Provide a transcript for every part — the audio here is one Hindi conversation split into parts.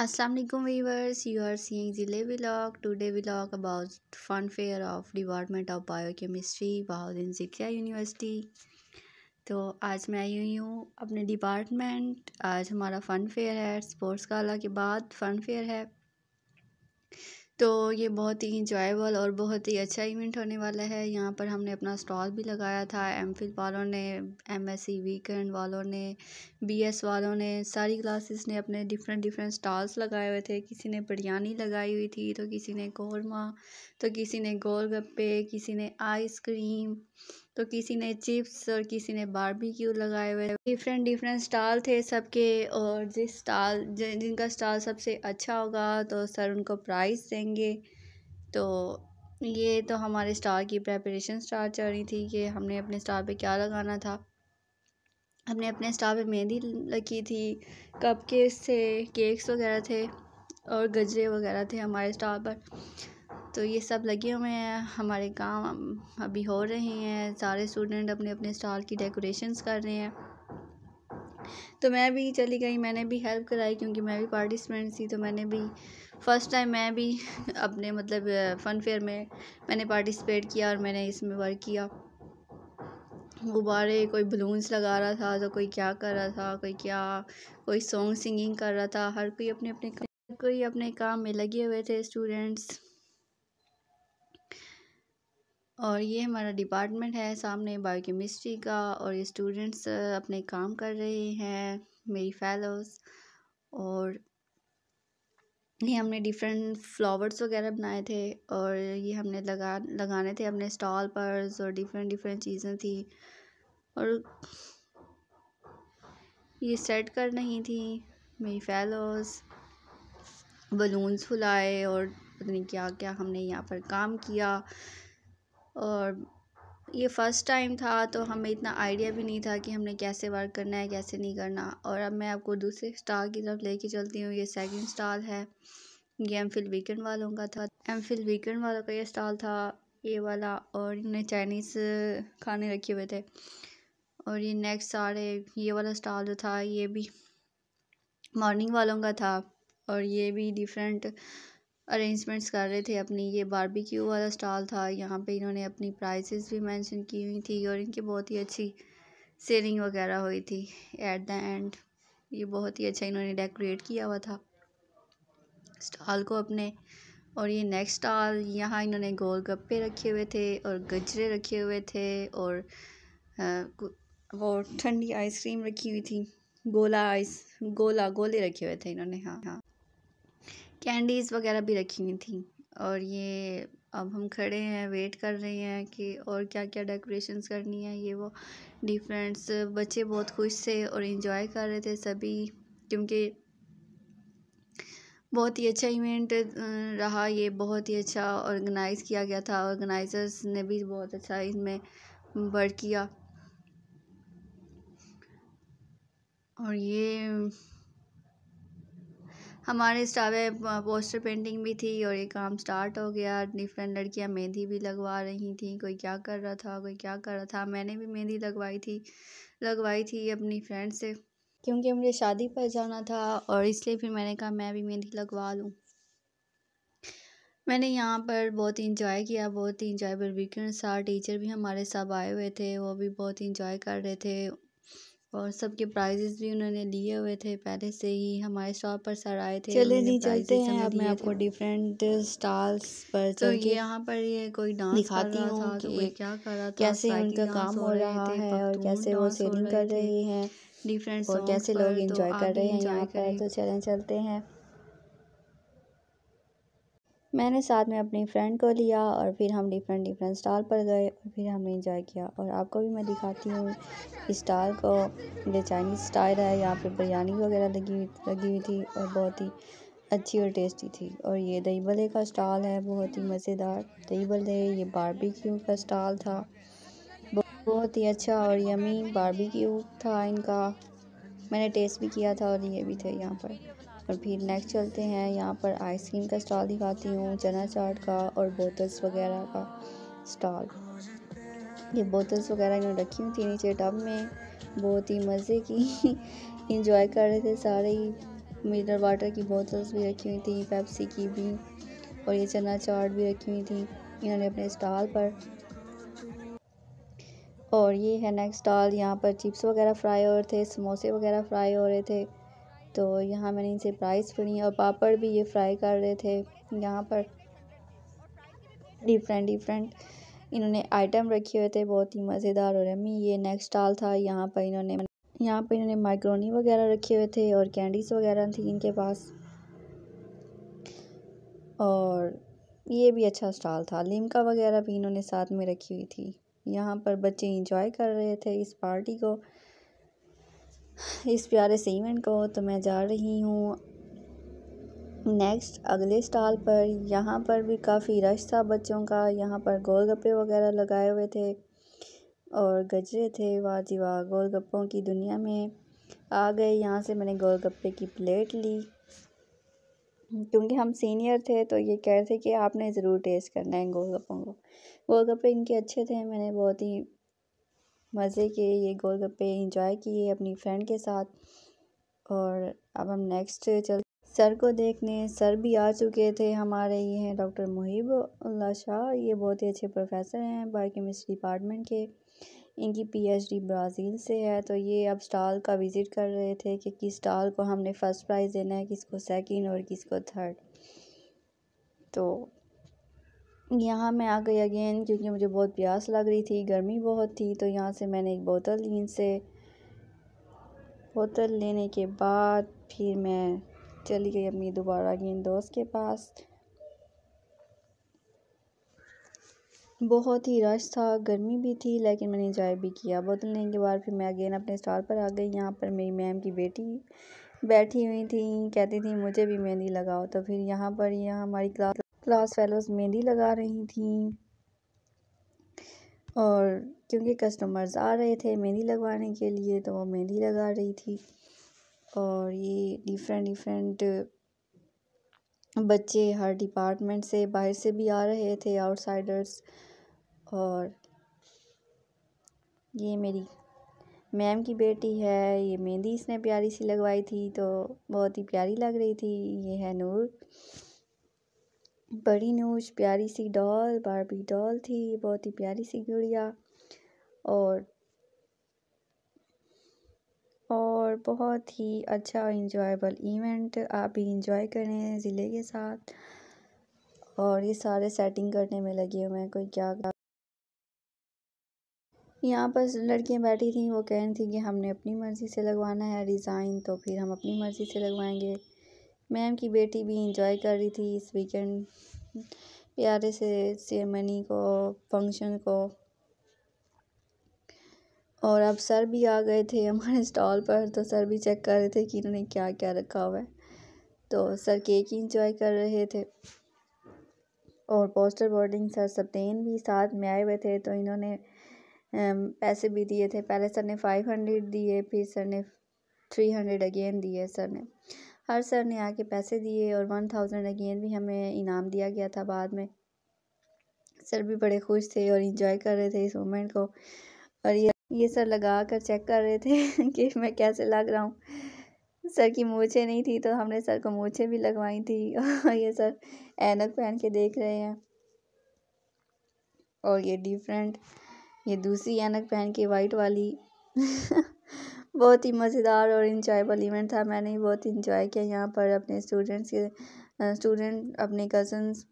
अस्सलाम वालेकुम वीवर्स यू आर सीइंग जिले vlog today vlog about fun fair of department of biochemistry Bahauddin Zakariya university तो आज मैं आई हुई हूँ अपने डिपार्टमेंट आज हमारा फ़न फेयर है स्पोर्ट्स काला के बाद फ़न फेयर है तो ये बहुत ही इंजॉयबल और बहुत ही अच्छा इवेंट होने वाला है यहाँ पर हमने अपना स्टॉल भी लगाया था एम वालों ने एम वीकेंड e वालों ने बी वालों ने सारी क्लासेस ने अपने डिफरेंट डिफरेंट स्टॉल्स लगाए हुए थे किसी ने बिरयानी लगाई हुई थी तो किसी ने कौरमा तो किसी ने गोलगप्पे किसी ने आइसक्रीम तो किसी ने चिप्स और किसी ने बारबेक्यू लगाए हुए डिफरेंट डिफरेंट स्टाल थे सबके और जिस स्टाल जिनका स्टाल सबसे अच्छा होगा तो सर उनको प्राइज़ देंगे तो ये तो हमारे स्टॉल की प्रेपरेशन स्टार चल रही थी कि हमने अपने स्टॉल पे क्या लगाना था हमने अपने स्टॉल पे मेहंदी लगी थी कप थे केक्स वगैरह थे और गजरे वगैरह थे हमारे स्टॉल पर तो ये सब लगे हुए हैं हमारे काम अभी हो रहे हैं सारे स्टूडेंट अपने अपने स्टॉल की डेकोरेशंस कर रहे हैं तो मैं भी चली गई मैंने भी हेल्प कराई क्योंकि मैं भी पार्टिसिपेंट थी तो मैंने भी फ़र्स्ट टाइम मैं भी अपने मतलब फ़न फेयर में मैंने पार्टिसिपेट किया और मैंने इसमें वर्क किया गुब्बारे कोई बलून्स लगा रहा था तो कोई क्या कर रहा था कोई क्या कोई सॉन्ग सिंगिंग कर रहा था हर कोई अपने अपने कोई अपने काम में लगे हुए थे स्टूडेंट्स और ये हमारा डिपार्टमेंट है सामने बायोकेमिस्ट्री का और ये स्टूडेंट्स अपने काम कर रहे हैं मेरी फेलोज़ और ये हमने डिफरेंट फ्लावर्स वगैरह बनाए थे और ये हमने लगा लगाने थे अपने स्टॉल पर और डिफरेंट डिफरेंट चीज़ें थी और ये सेट कर नहीं थी मेरी फेलोज़ बलून्स फुलाए और पता नहीं क्या क्या हमने यहाँ पर काम किया और ये फ़र्स्ट टाइम था तो हमें इतना आइडिया भी नहीं था कि हमने कैसे वर्क करना है कैसे नहीं करना और अब मैं आपको दूसरे स्टार की तरफ लेके चलती हूँ ये सेकंड स्टार है ये एम फिल वीकेंड वालों का था एम फिल वीकेंड वालों का ये स्टॉल था ये वाला और इन्होंने चाइनीज़ खाने रखे हुए थे और ये नेक्स्ट सारे ये वाला स्टॉल जो था ये भी मॉर्निंग वालों का था और ये भी डिफरेंट अरेंजमेंट्स कर रहे थे अपनी ये बारबेक्यू वाला स्टॉल था यहाँ पे इन्होंने अपनी प्राइसेस भी मेंशन की हुई थी और इनकी बहुत ही अच्छी सेलिंग वगैरह हुई थी एट द एंड ये बहुत ही अच्छा इन्होंने डेकोरेट किया हुआ था स्टॉल को अपने और ये नेक्स्ट स्टॉल यहाँ इन्होंने गोल गप्पे रखे हुए थे और गजरे रखे हुए थे और आ, वो ठंडी आइसक्रीम रखी हुई थी गोला आइस गोला गोले रखे हुए थे इन्होंने हाँ हाँ कैंडीज़ वगैरह भी रखी हुई थी और ये अब हम खड़े हैं वेट कर रहे हैं कि और क्या क्या डेकोरेशंस करनी है ये वो डिफरेंट्स बच्चे बहुत खुश थे और इन्जॉय कर रहे थे सभी क्योंकि बहुत ही अच्छा इवेंट रहा ये बहुत ही अच्छा ऑर्गेनाइज़ किया गया था ऑर्गेनाइज़र्स ने भी बहुत अच्छा इसमें वर्क किया और ये हमारे पोस्टर पेंटिंग भी थी और ये काम स्टार्ट हो गया डिफरेंट लड़कियां मेहंदी भी लगवा रही थी कोई क्या कर रहा था कोई क्या कर रहा था मैंने भी मेहंदी लगवाई थी लगवाई थी अपनी फ्रेंड से क्योंकि मुझे शादी पर जाना था और इसलिए फिर मैंने कहा मैं भी मेहंदी लगवा लूँ मैंने यहाँ पर बहुत इंजॉय किया बहुत ही इंजॉयबल वीकेंड था टीचर भी हमारे सब आए हुए थे वो भी बहुत इंजॉय कर रहे थे और सबके प्राइजेस भी उन्होंने लिए हुए थे पहले से ही हमारे शॉप पर सर आए थे चले नहीं चलते हैं अब मैं आपको डिफरेंट स्टाल्स पर तो ये यहाँ पर ये कोई डांस दिखाती हूँ तो क्या कर रहा था कैसे उनका काम हो रहा है और कैसे वो सेलिंग कर रही है डिफरेंट और कैसे लोग इंजॉय कर रहे हैं तो, तो चले चलते हैं मैंने साथ में अपनी फ्रेंड को लिया और फिर हम डिफरेंट डिफरेंट स्टॉल पर गए और फिर हमने इंजॉय किया और आपको भी मैं दिखाती हूँ इस स्टॉल को ये चाइनीज़ स्टाइल है यहाँ पे बिरयानी वगैरह लगी हुई लगी हुई थी और बहुत ही अच्छी और टेस्टी थी और ये दही भले का स्टॉल है बहुत ही मज़ेदार दही भले ये बारबेक्यू का स्टॉल था बहुत ही अच्छा और यमी बारबिक्यू था इनका मैंने टेस्ट भी किया था और ये भी थे यहाँ पर और फिर नेक्स्ट चलते हैं यहाँ पर आइसक्रीम का स्टॉल दिखाती हूँ चना चाट का और बोतल्स वगैरह का स्टॉल ये बोतल्स वगैरह इन्होंने रखी हुई थी नीचे टब में बहुत ही मज़े की इंजॉय कर रहे थे सारे ही मिनरल वाटर की बोतल्स भी रखी हुई थी पेप्सी की भी और ये चना चाट भी रखी हुई थी इन्होंने अपने स्टॉल पर और ये है नेक्स्ट स्टॉल यहाँ पर चिप्स वगैरह फ्राई हो रहे थे समोसे वगैरह फ्राई हो रहे थे तो यहाँ मैंने इनसे प्राइस पढ़ी और पापड़ भी ये फ्राई कर रहे थे यहाँ पर डिफरेंट डिफरेंट इन्होंने आइटम रखे हुए थे बहुत ही मज़ेदार और अम्मी ये नेक्स्ट स्टॉल था यहाँ पर इन्होंने यहाँ पर इन्होंने माइक्रोनी वगैरह रखे हुए थे और कैंडीज वगैरह थी इनके पास और ये भी अच्छा स्टॉल था लिमका वगैरह भी इन्होंने साथ में रखी हुई थी यहाँ पर बच्चे इंजॉय कर रहे थे इस पार्टी को इस प्यारे से इवेंट को तो मैं जा रही हूँ नेक्स्ट अगले स्टॉल पर यहाँ पर भी काफ़ी रश था बच्चों का यहाँ पर गोलगप्पे वगैरह लगाए हुए थे और गजरे थे वाह जी वाह गोलगप्पों की दुनिया में आ गए यहाँ से मैंने गोलगप्पे की प्लेट ली क्योंकि हम सीनियर थे तो ये कह रहे थे कि आपने ज़रूर टेस्ट करना है गोलगप्पों को गोलगप्पे इनके अच्छे थे मैंने बहुत ही मज़े किए ये गोलगप्पे इंजॉय किए अपनी फ्रेंड के साथ और अब हम नेक्स्ट चल सर को देखने सर भी आ चुके थे हमारे ये हैं डॉक्टर मुहिब शाह ये बहुत ही अच्छे प्रोफेसर हैं बायोकेमिस्ट्री डिपार्टमेंट के इनकी पीएचडी ब्राज़ील से है तो ये अब स्टॉल का विज़िट कर रहे थे कि किस स्टॉल को हमने फ़र्स्ट प्राइज़ देना है किसको सेकंड और किसको थर्ड तो यहाँ मैं आ गई अगेन क्योंकि मुझे बहुत प्यास लग रही थी गर्मी बहुत थी तो यहाँ से मैंने एक बोतल ली इनसे बोतल लेने के बाद फिर मैं चली गई अपनी दोबारा अगेन दोस्त के पास बहुत ही रश था गर्मी भी थी लेकिन मैंने इंजॉय भी किया बोतल लेने के बाद फिर मैं अगेन अपने स्टॉल पर आ गई यहाँ पर मेरी मैम की बेटी बैठी हुई थी कहती थी मुझे भी मेहंदी लगाओ तो फिर यहाँ पर यह हमारी क्लास क्लास फेलोज़ मेहंदी लगा रही थी और क्योंकि कस्टमर्स आ रहे थे मेहंदी लगवाने के लिए तो वो मेहंदी लगा रही थी और ये डिफरेंट डिफरेंट बच्चे हर डिपार्टमेंट से बाहर से भी आ रहे थे आउटसाइडर्स और ये मेरी मैम की बेटी है ये मेहंदी इसने प्यारी सी लगवाई थी तो बहुत ही प्यारी लग रही थी ये है नूर बड़ी नूश प्यारी सी डॉल बारबी डॉल थी बहुत ही प्यारी सी गुड़िया और और बहुत ही अच्छा और इवेंट आप भी इंजॉय करें ज़िले के साथ और ये सारे सेटिंग करने में लगे हुए हैं कोई क्या यहाँ पर लड़कियाँ बैठी थी वो कह रही थी कि हमने अपनी मर्ज़ी से लगवाना है डिज़ाइन तो फिर हम अपनी मर्ज़ी से लगवाएंगे मैम की बेटी भी इंजॉय कर रही थी इस वीकेंड प्यारे से सेरेमनी को फंक्शन को और अब सर भी आ गए थे हमारे स्टॉल पर तो सर भी चेक कर रहे थे कि इन्होंने क्या क्या रखा हुआ है तो सर केक ही इंजॉय कर रहे थे और पोस्टर बोर्डिंग सर सप्तेन भी साथ में आए हुए थे तो इन्होंने पैसे भी दिए थे पहले सर ने फाइव हंड्रेड दिए फिर सर ने थ्री हंड्रेड अगेन दिए सर ने हर सर ने आके पैसे दिए और वन थाउजेंड अगेन भी हमें इनाम दिया गया था बाद में सर भी बड़े खुश थे और इन्जॉय कर रहे थे इस मोमेंट को और ये ये सर लगा कर चेक कर रहे थे कि मैं कैसे लग रहा हूँ सर की मूछे नहीं थी तो हमने सर को मूछे भी लगवाई थी और ये सर ऐनक पहन के देख रहे हैं और ये डिफरेंट ये दूसरी ऐनक पहन के वाइट वाली बहुत ही मज़ेदार और इन्जॉयबल इवेंट था मैंने बहुत इन्जॉय किया यहाँ पर अपने स्टूडेंट्स के स्टूडेंट अपने cousins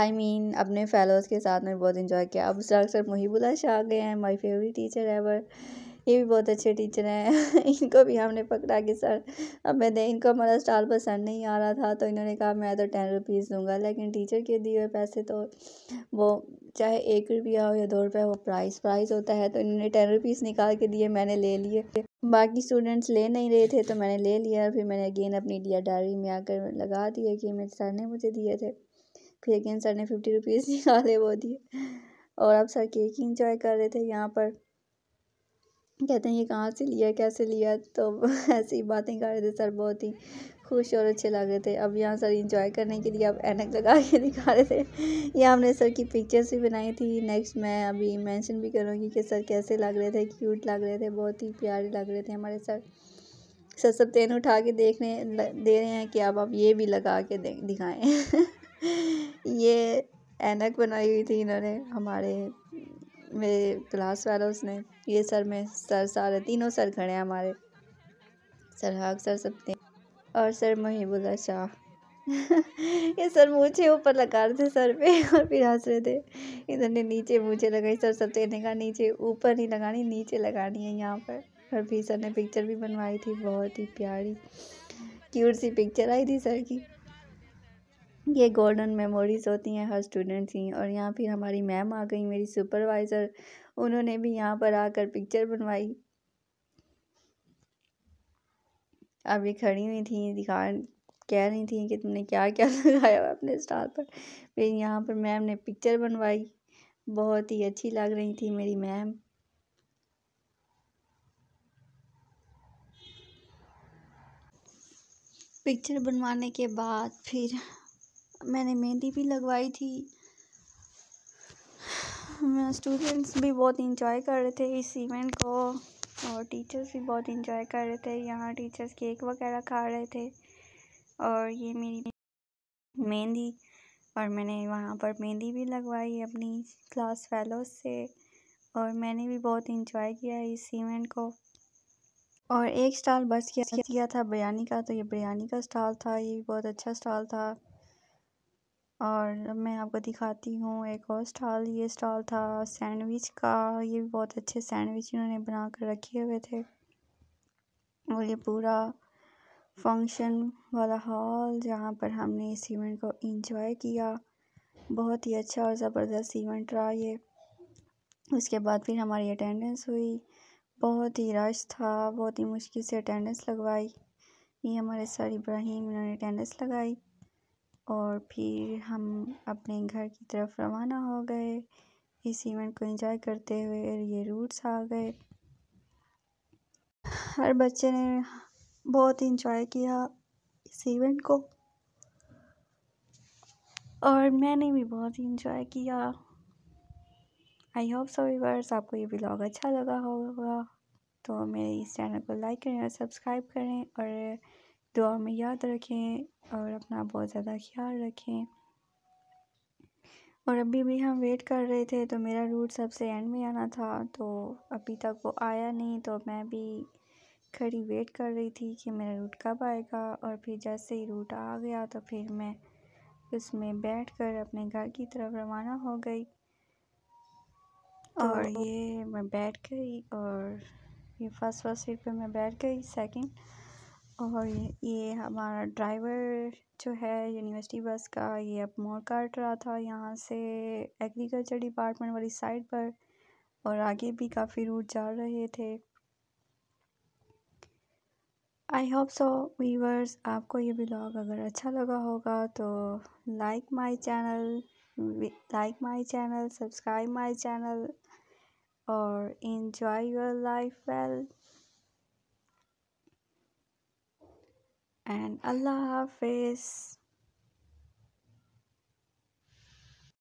I I mean mean, अपने फेलोज़ के साथ मैंने बहुत इन्जॉय किया अब सर अक्सर मुहिबुल्ला शाह गए हैं माई फेवरेट टीचर एवर ये भी बहुत अच्छे टीचर हैं इनको भी हमने पकड़ा कि सर अब मैं दे इनको हमारा स्टॉल पसंद नहीं आ रहा था तो इन्होंने कहा मैं तो टेन रुपीज़ दूँगा लेकिन टीचर के दिए हुए पैसे तो वो चाहे एक रुपया हो या दो रुपया वो प्राइस प्राइस होता है तो इन्होंने टेन रुपीज़ निकाल के दिए मैंने ले लिए बाकी स्टूडेंट्स ले नहीं रहे थे तो मैंने ले लिया फिर मैंने अगेन अपनी डी डायरी में आकर लगा दिया कि मेरे सर ने मुझे दिए थे फिर अगेन सर ने फिफ्टी रुपीज़ निकाले वो दिए और अब सर केक ही इंजॉय कर रहे थे यहाँ पर कहते हैं ये कहाँ से लिया कैसे लिया तो ऐसी बातें कर रहे थे सर बहुत ही खुश और अच्छे लग रहे थे अब यहाँ सर इंजॉय करने के लिए अब एनक लगा के दिखा रहे थे ये हमने सर की पिक्चर्स भी बनाई थी नेक्स्ट मैं अभी मेंशन भी करूँगी कि सर कैसे लग रहे थे क्यूट लग रहे थे बहुत ही प्यारे लग रहे थे हमारे सर सर सब तेन उठा के देखने दे रहे हैं कि अब आप ये भी लगा के दिखाएं ये एनक बनाई हुई थी इन्होंने हमारे मेरे क्लास वालों ने ये सर में सर सारे तीनों सर खड़े हैं हमारे सर हक सर सब और सर मुहिबुल्ला शाह अच्छा। ये सर मुझे ऊपर लगा रहे थे सर पे और फिर हंस रहे थे इधर ने नीचे मुझे लगाई सर सब तो कहा नीचे ऊपर नहीं लगानी नीचे लगानी है यहाँ पर और फिर सर ने पिक्चर भी बनवाई थी बहुत ही प्यारी क्यूट सी पिक्चर आई थी सर की ये गोल्डन मेमोरीज़ होती हैं हर स्टूडेंट की और यहाँ फिर हमारी मैम आ गई मेरी सुपरवाइज़र उन्होंने भी यहाँ पर आकर पिक्चर बनवाई अभी खड़ी हुई थी दिखा कह रही थी कि तुमने क्या क्या लगाया हुआ अपने स्टॉल पर फिर यहाँ पर मैम ने पिक्चर बनवाई बहुत ही अच्छी लग रही थी मेरी मैम पिक्चर बनवाने के बाद फिर मैंने मेहंदी भी लगवाई थी स्टूडेंट्स भी बहुत इंजॉय कर रहे थे इस इवेंट को और टीचर्स भी बहुत इंजॉय कर रहे थे यहाँ टीचर्स केक वगैरह खा रहे थे और ये मेरी मेहंदी और मैंने वहाँ पर मेहंदी भी लगवाई अपनी क्लास फेलोज से और मैंने भी बहुत इंजॉय किया इस इवेंट को और एक स्टॉल बस किया था बिरयानी का तो ये बिरयानी का स्टॉल था ये भी बहुत अच्छा स्टॉल था और मैं आपको दिखाती हूँ एक और स्टॉल ये स्टॉल था सैंडविच का ये भी बहुत अच्छे सैंडविच इन्होंने बना कर रखे हुए थे और ये पूरा फंक्शन वाला हॉल जहाँ पर हमने इस इवेंट को इंजॉय किया बहुत ही अच्छा और ज़बरदस्त इवेंट रहा ये उसके बाद फिर हमारी अटेंडेंस हुई बहुत ही रश था बहुत ही मुश्किल से अटेंडेंस लगवाई ये हमारे सर इब्राहिम इन्होंने अटेंडेंस लगाई और फिर हम अपने घर की तरफ रवाना हो गए इस इवेंट को एंजॉय करते हुए ये रूट्स आ गए हर बच्चे ने बहुत इंजॉय किया इस इवेंट को और मैंने भी बहुत इंजॉय किया आई होप सो वीवर्स आपको ये ब्लॉग अच्छा लगा होगा तो मेरे इस चैनल को लाइक करें और सब्सक्राइब करें और दुआ में याद रखें और अपना बहुत ज़्यादा ख्याल रखें और अभी भी हम वेट कर रहे थे तो मेरा रूट सबसे एंड में आना था तो अभी तक वो आया नहीं तो मैं भी खड़ी वेट कर रही थी कि मेरा रूट कब आएगा और फिर जैसे ही रूट आ गया तो फिर मैं उसमें बैठ कर अपने घर की तरफ रवाना हो गई और तो ये मैं बैठ गई और ये फर्स्ट फर्स्ट सीट पे मैं बैठ गई सेकंड और ये हमारा ड्राइवर जो है यूनिवर्सिटी बस का ये अब मोड़ काट रहा था यहाँ से एग्रीकल्चर डिपार्टमेंट वाली साइड पर और आगे भी काफ़ी रूट जा रहे थे आई होप सो वीवर्स आपको ये ब्लॉग अगर अच्छा लगा होगा तो like my channel like my channel subscribe my channel और enjoy your life well and Allah Hafiz.